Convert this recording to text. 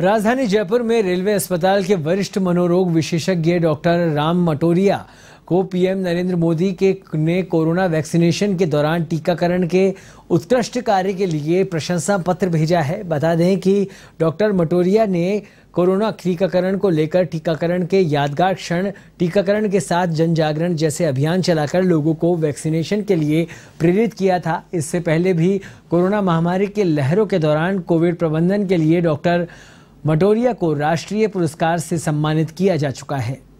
राजधानी जयपुर में रेलवे अस्पताल के वरिष्ठ मनोरोग विशेषज्ञ डॉक्टर राम मटोरिया को पीएम नरेंद्र मोदी के ने कोरोना वैक्सीनेशन के दौरान टीकाकरण के उत्कृष्ट कार्य के लिए प्रशंसा पत्र भेजा है बता दें कि डॉक्टर मटोरिया ने कोरोना टीकाकरण को लेकर टीकाकरण के यादगार क्षण टीकाकरण के साथ जन जागरण जैसे अभियान चलाकर लोगों को वैक्सीनेशन के लिए प्रेरित किया था इससे पहले भी कोरोना महामारी के लहरों के दौरान कोविड प्रबंधन के लिए डॉक्टर मटोरिया को राष्ट्रीय पुरस्कार से सम्मानित किया जा चुका है